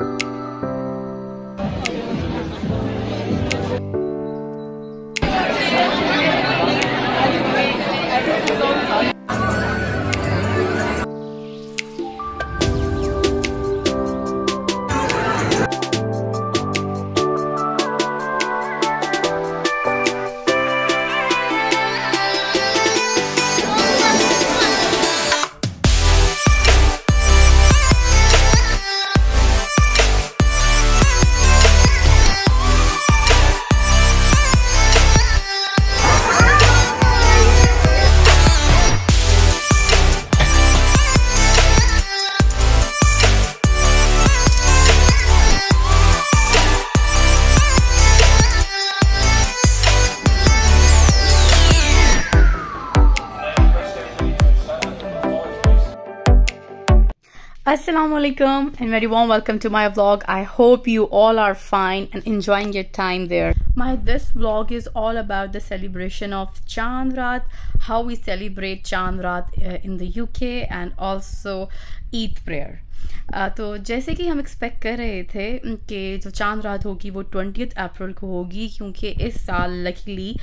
you Assalamu alaikum and very warm welcome to my vlog. I hope you all are fine and enjoying your time there. My this vlog is all about the celebration of Chand how we celebrate Chand uh, in the UK and also Eid prayer. Uh, तो जैसे कि हम expect कर रहे थे कि जो चांद रात होगी वो ट्वेंटी अप्रैल को होगी क्योंकि इस साल लकीली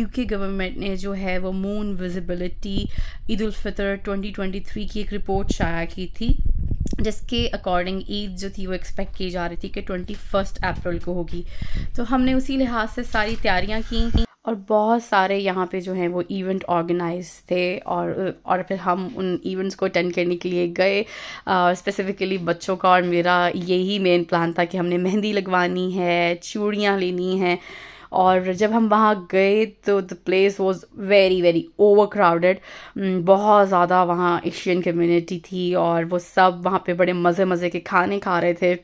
यूके गवर्नमेंट ने जो है वो मून विजिबिलिटी ईद उल फितर 2023 की एक रिपोर्ट शाया की थी जिसके अकॉर्डिंग ईद जो थी वो एक्सपेक्ट की जा रही थी कि ट्वेंटी फर्स्ट अप्रैल को होगी तो हमने उसी लिहाज से सारी तैयारियां की और बहुत सारे यहाँ पे जो हैं वो इवेंट ऑर्गेनाइज थे और और फिर हम उन इवेंट्स को अटेंड करने के लिए गए स्पेसिफ़िकली बच्चों का और मेरा यही मेन प्लान था कि हमने मेहंदी लगवानी है चूड़ियाँ लेनी हैं और जब हम वहाँ गए तो the place was very very overcrowded बहुत ज़्यादा वहाँ एशियन कम्यूनिटी थी और वो सब वहाँ पे बड़े मज़े मज़े के खाने खा रहे थे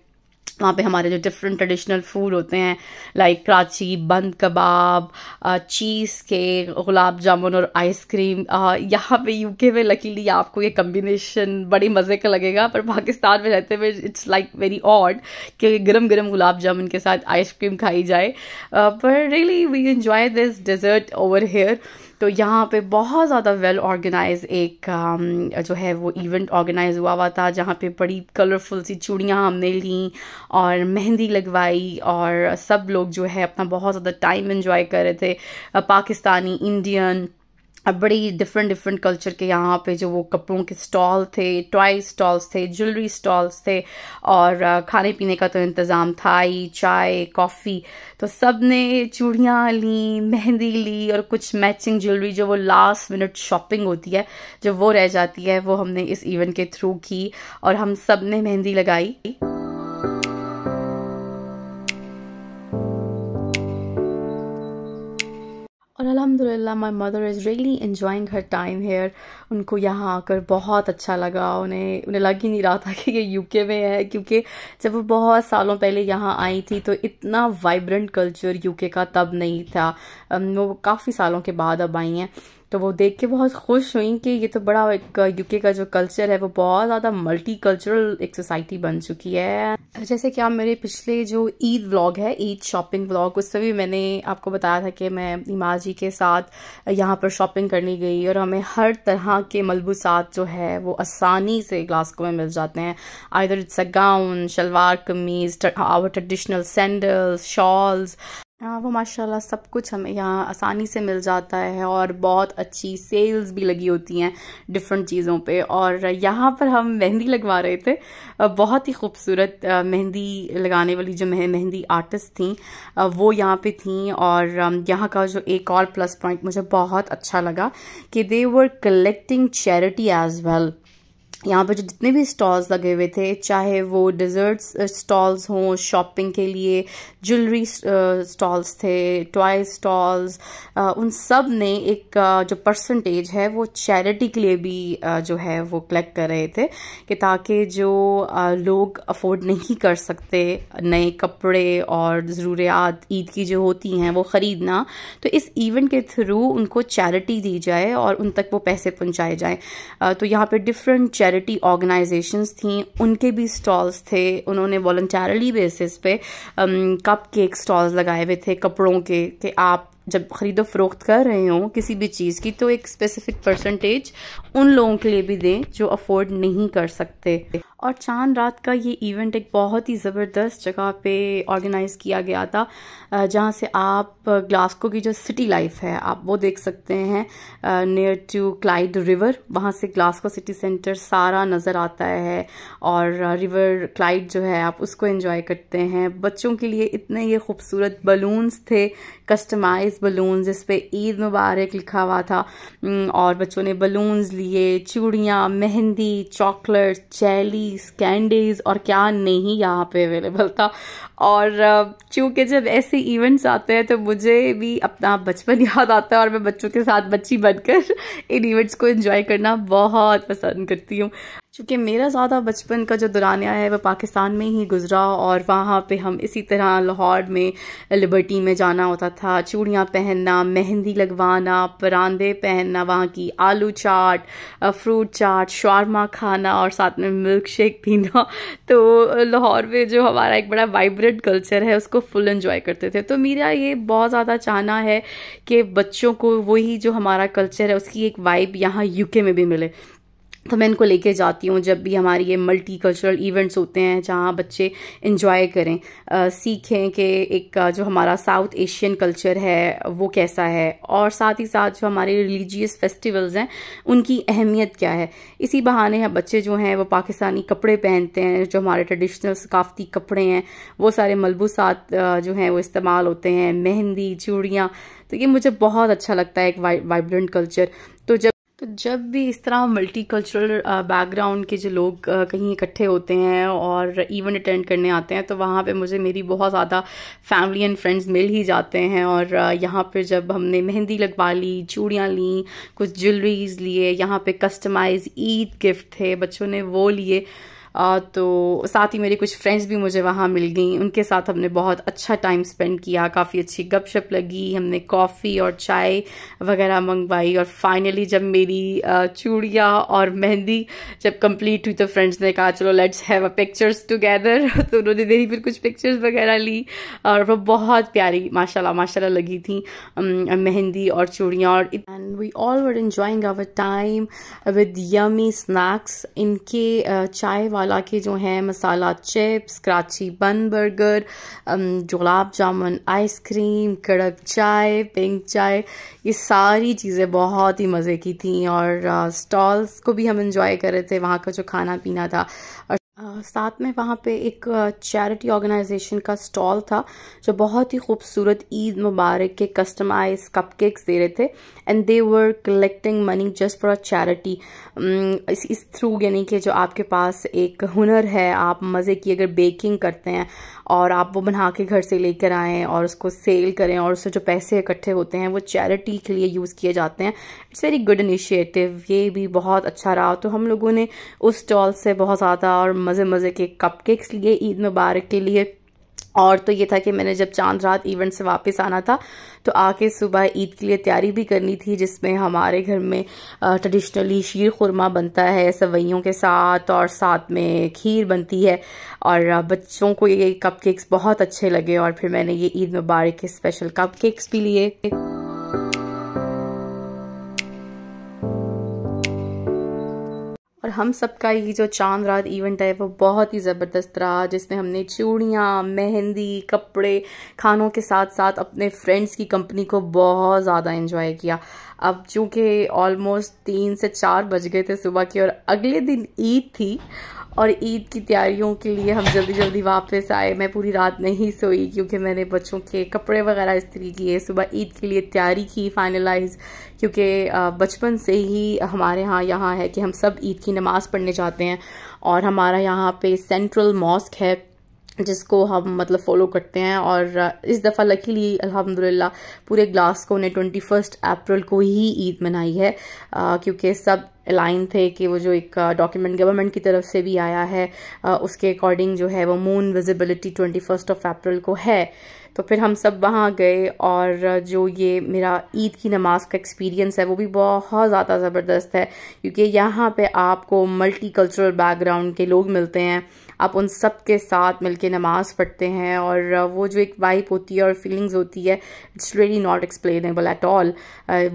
वहाँ पे हमारे जो डिफरेंट ट्रेडिशनल फूड होते हैं लाइक कराची बंद कबाब चीज़ केक गुलाब जामुन और आइसक्रीम यहाँ पे यूके में लकीली आपको ये कम्बिनेशन बड़ी मज़े का लगेगा पर पाकिस्तान में रहते हुए इट्स लाइक वेरी ऑड कि गरम गरम गुलाब जामुन के साथ आइसक्रीम खाई जाए पर really we enjoy this dessert over here तो यहाँ पे बहुत ज़्यादा वेल ऑर्गेनाइज एक um, जो है वो इवेंट ऑर्गेनाइज हुआ हुआ था जहाँ पे बड़ी कलरफुल सी चूड़ियाँ हमने लीं और मेहंदी लगवाई और सब लोग जो है अपना बहुत ज़्यादा टाइम इन्जॉय कर रहे थे पाकिस्तानी इंडियन अब बड़ी डिफरेंट डिफरेंट कल्चर के यहाँ पे जो वो कपड़ों के स्टॉल थे टॉय स्टॉल्स थे ज्वेलरी स्टॉल्स थे और खाने पीने का तो इंतज़ाम था ही चाय कॉफ़ी तो सब ने चूड़ियाँ ली मेहंदी ली और कुछ मैचिंग ज्वेलरी जो वो लास्ट मिनट शॉपिंग होती है जो वो रह जाती है वो हमने इस इवेंट के थ्रू की और हम सब ने मेहंदी लगाई अल्हम्दुलिल्लाह my mother is really enjoying her time here उनको यहाँ आकर बहुत अच्छा लगा उन्हें उन्हें लग ही नहीं रहा था कि ये यूके में है क्योंकि जब वो बहुत सालों पहले यहाँ आई थी तो इतना वाइब्रेंट कल्चर यूके का तब नहीं था वो काफ़ी सालों के बाद अब आई हैं तो वो देख के बहुत खुश हुई कि ये तो बड़ा एक यूके का जो कल्चर है वो बहुत ज़्यादा मल्टी कल्चरल एक सोसाइटी बन चुकी है जैसे कि आप मेरे पिछले जो ईद व्लॉग है ईद शॉपिंग व्लॉग उससे भी मैंने आपको बताया था कि मैं इमा जी के साथ यहाँ पर शॉपिंग करने गई और हमें हर तरह के मलबूसात जो है वो आसानी से ग्लास्को में मिल जाते हैं आइर इट्स अ गाउन शलवार कमीज आवर ट्रेडिशनल सैंडल्स शॉल्स हाँ, वो माशाल्लाह सब कुछ हमें यहाँ आसानी से मिल जाता है और बहुत अच्छी सेल्स भी लगी होती हैं डिफरेंट चीज़ों पे और यहाँ पर हम मेहंदी लगवा रहे थे बहुत ही खूबसूरत मेहंदी लगाने वाली जो मेहंदी आर्टिस्ट थी वो यहाँ पे थी और यहाँ का जो एक और प्लस पॉइंट मुझे बहुत अच्छा लगा कि they were collecting charity as well यहाँ पर जो जितने भी स्टॉल्स लगे हुए थे चाहे वो डिज़र्ट्स स्टॉल्स हों शॉपिंग के लिए ज्वेलरी स्टॉल्स थे टॉय स्टॉल्स उन सब ने एक जो परसेंटेज है वो चैरिटी के लिए भी जो है वो कलेक्ट कर रहे थे कि ताकि जो लोग अफोर्ड नहीं कर सकते नए कपड़े और ज़रूरियात ईद की जो होती हैं वो ख़रीदना तो इस इवेंट के थ्रू उनको चैरिटी दी जाए और उन तक वो पैसे पहुँचाए जाएँ तो यहाँ पर डिफरेंट चैरिटी ऑर्गेनाइजेशंस थी उनके भी स्टॉल्स थे उन्होंने वॉल्टरली बेसिस पे कप केक स्टॉल्स लगाए हुए थे कपड़ों के कि आप जब ख़रीदो फरोख्त कर रहे हो किसी भी चीज़ की तो एक स्पेसिफिक परसेंटेज उन लोगों के लिए भी दें जो अफोर्ड नहीं कर सकते और चांद रात का ये इवेंट एक बहुत ही ज़बरदस्त जगह पे ऑर्गेनाइज़ किया गया था जहाँ से आप ग्लास्को की जो सिटी लाइफ है आप वो देख सकते हैं नियर टू क्लाइड रिवर वहाँ से ग्लास्को सिटी सेंटर सारा नज़र आता है और रिवर क्लाइड जो है आप उसको इन्जॉय करते हैं बच्चों के लिए इतने ये खूबसूरत बलून्स थे कस्टमाइज बलून्स जिस पर ईद मुबारक लिखा हुआ था और बच्चों ने बलून्स लिए चूड़ियाँ mehndi chocolate jelly cookies candies और क्या नहीं यहाँ पे अवेलेबल था और चूंकि जब ऐसे इवेंट्स आते हैं तो मुझे भी अपना बचपन याद आता है और मैं बच्चों के साथ बच्ची बनकर इन इवेंट्स को एंजॉय करना बहुत पसंद करती हूँ क्योंकि मेरा ज़्यादा बचपन का जो दुरानिया है वो पाकिस्तान में ही गुजरा और वहाँ पे हम इसी तरह लाहौर में लिबर्टी में जाना होता था चूड़ियाँ पहनना मेहंदी लगवाना परांदे पहनना वहाँ की आलू चाट फ्रूट चाट शारमा खाना और साथ में मिल्क शेक पीना तो लाहौर में जो हमारा एक बड़ा वाइब्रेंट कल्चर है उसको फुल इन्जॉय करते थे तो मेरा ये बहुत ज़्यादा चाहना है कि बच्चों को वही जो हमारा कल्चर है उसकी एक वाइब यहाँ यू में भी मिले तो मैं इनको लेके जाती हूँ जब भी हमारे ये मल्टी कल्चरल इवेंट्स होते हैं जहाँ बच्चे इन्जॉय करें आ, सीखें कि एक जो हमारा साउथ एशियन कल्चर है वो कैसा है और साथ ही साथ जो हमारे रिलीजियस फेस्टिवल्स हैं उनकी अहमियत क्या है इसी बहाने हैं बच्चे जो हैं वो पाकिस्तानी कपड़े पहनते हैं जो हमारे ट्रेडिशनल सकाफती कपड़े हैं वो सारे मलबूसात जो हैं वो इस्तेमाल होते हैं मेहंदी चूड़ियाँ तो ये मुझे बहुत अच्छा लगता है एक वाइब्रेंट कल्चर तो जब तो जब भी इस तरह मल्टी कल्चरल बैकग्राउंड के जो लोग कहीं इकट्ठे होते हैं और इवेंट अटेंड करने आते हैं तो वहाँ पे मुझे मेरी बहुत ज़्यादा फैमिली एंड फ्रेंड्स मिल ही जाते हैं और यहाँ पे जब हमने मेहंदी लगवा ली चूड़ियाँ ली कुछ ज्वेलरीज लिए यहाँ पे कस्टमाइज ईद गिफ्ट थे बच्चों ने वो लिए तो साथ ही मेरी कुछ फ्रेंड्स भी मुझे वहाँ मिल गई उनके साथ हमने बहुत अच्छा टाइम स्पेंड किया काफ़ी अच्छी गपशप लगी हमने कॉफ़ी और चाय वगैरह मंगवाई और फाइनली जब मेरी चूड़िया और मेहंदी जब कंप्लीट हुई तो फ्रेंड्स ने कहा चलो let's have a pictures together तो उन्होंने मेरी फिर कुछ पिक्चर्स वगैरह ली और वो बहुत प्यारी माशाल्लाह माशाल्लाह लगी थी मेहंदी और चूड़ियाँ और and we all were enjoying our time with yummy snacks इनके चाय वाले वाला के जो हैं मसाला चिप्स कराची बन बर्गर गुलाब जामुन आइसक्रीम कड़क चाय पिंक चाय ये सारी चीज़ें बहुत ही मज़े की थी और स्टॉल्स को भी हम इंजॉय कर रहे थे वहाँ का जो खाना पीना था और साथ में वहाँ पे एक चैरिटी ऑर्गेनाइजेशन का स्टॉल था जो बहुत ही खूबसूरत ईद मुबारक के कस्टमाइज कपकेक्स दे रहे थे and they were collecting money just for a charity इस इस थ्रू यानी कि जो आपके पास एक हुनर है आप मज़े की अगर बेकिंग करते हैं और आप वो बना के घर से लेकर आएँ और उसको सेल करें और उससे जो पैसे इकट्ठे होते हैं वो चैरिटी के लिए यूज़ किए जाते हैं इट्स वेरी गुड इनिशिएटिव ये भी बहुत अच्छा रहा तो हम लोगों ने उस स्टॉल से बहुत ज़्यादा और मज़े मज़े के कपकेक्स लिए ईद मुबारक के लिए और तो ये था कि मैंने जब चांद रात इवेंट से वापस आना था तो आके सुबह ईद के लिए तैयारी भी करनी थी जिसमें हमारे घर में ट्रेडिशनली शीर खुरमा बनता है सवैयों के साथ और साथ में खीर बनती है और बच्चों को ये कपकेक्स बहुत अच्छे लगे और फिर मैंने ये ईद मुबारक के स्पेशल कपकेक्स भी लिए और हम सब का ये जो चांद रात इवेंट है वो बहुत ही ज़बरदस्त रहा जिसमें हमने चूड़ियाँ मेहंदी कपड़े खानों के साथ साथ अपने फ्रेंड्स की कंपनी को बहुत ज़्यादा इन्जॉय किया अब चूँकि ऑलमोस्ट तीन से चार बज गए थे सुबह के और अगले दिन ईद थी और ईद की तैयारियों के लिए हम जल्दी जल्दी वापस आए मैं पूरी रात नहीं सोई क्योंकि मैंने बच्चों के कपड़े वगैरह इस्तरी किए सुबह ईद के लिए तैयारी की फाइनलाइज क्योंकि बचपन से ही हमारे यहाँ यहाँ है कि हम सब ईद की नमाज़ पढ़ने जाते हैं और हमारा यहाँ पे सेंट्रल मॉस्क है जिसको हम मतलब फ़ॉलो करते हैं और इस दफ़ा लकीली अल्हम्दुलिल्लाह पूरे ग्लास को ने ट्वेंटी फर्स्ट अप्रैल को ही ईद मनाई है क्योंकि सब लाइन थे कि वो जो एक डॉक्यूमेंट गवर्नमेंट की तरफ से भी आया है आ, उसके अकॉर्डिंग जो है वो moon visibility twenty first of April को है तो फिर हम सब वहाँ गए और जो ये मेरा ईद की नमाज का एक्सपीरियंस है वो भी बहुत ज़्यादा ज़बरदस्त है क्योंकि यहाँ पे आपको मल्टी कल्चरल बैकग्राउंड के लोग मिलते हैं आप उन सब के साथ मिलके नमाज़ पढ़ते हैं और वो जो एक वाइप होती है और फीलिंग्स होती है it's really not explainable at all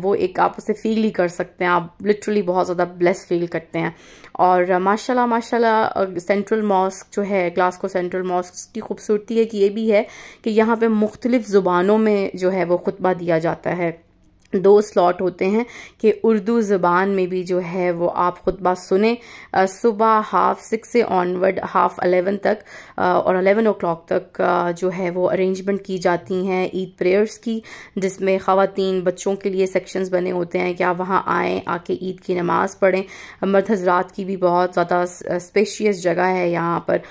वो एक आप उसे फील ही कर सकते हैं आप लिटरली बहुत ज़्यादा ब्लेस फील करते हैं और माशाल्लाह माशाल्लाह सेंट्रल मॉस्क जो है ग्लासको सेंट्रल मॉस्क की खूबसूरती है कि ये भी है कि यहाँ पर मुख्तलिफ़ ज़ुबानों में जो है वो खुतबा दिया जाता है दो स्लॉट होते हैं कि उर्दू ज़बान में भी जो है वो आप खुतबा सुने सुबह हाफ सिक्स से ऑनवर्ड हाफ अलेवन तक और अलेवन ओ क्लाक तक जो है वो अरेंजमेंट की जाती हैं ईद प्रेयर्स की जिसमें ख़वातीन बच्चों के लिए सेक्शंस बने होते हैं कि आप वहाँ आएँ आके ईद की नमाज़ पढ़ें मर्द हजरात की भी बहुत ज़्यादा स्पेशियस जगह है यहाँ पर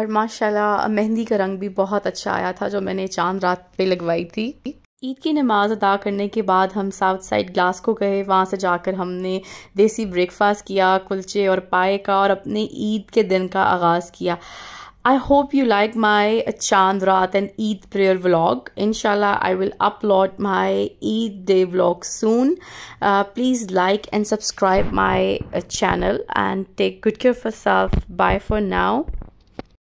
और माशाल्लाह मेहंदी का रंग भी बहुत अच्छा आया था जो मैंने चांद रात पे लगवाई थी ईद की नमाज़ अदा करने के बाद हम साउथ साइड ग्लासको गए वहाँ से जाकर हमने देसी ब्रेकफास्ट किया कुलचे और पाए का और अपने ईद के दिन का आगाज़ किया I hope you like my Chand Raat and Eid prayer vlog. Inshallah, I will upload my Eid day vlog soon. Uh, please like and subscribe my uh, channel and take good care of yourself. Bye for now.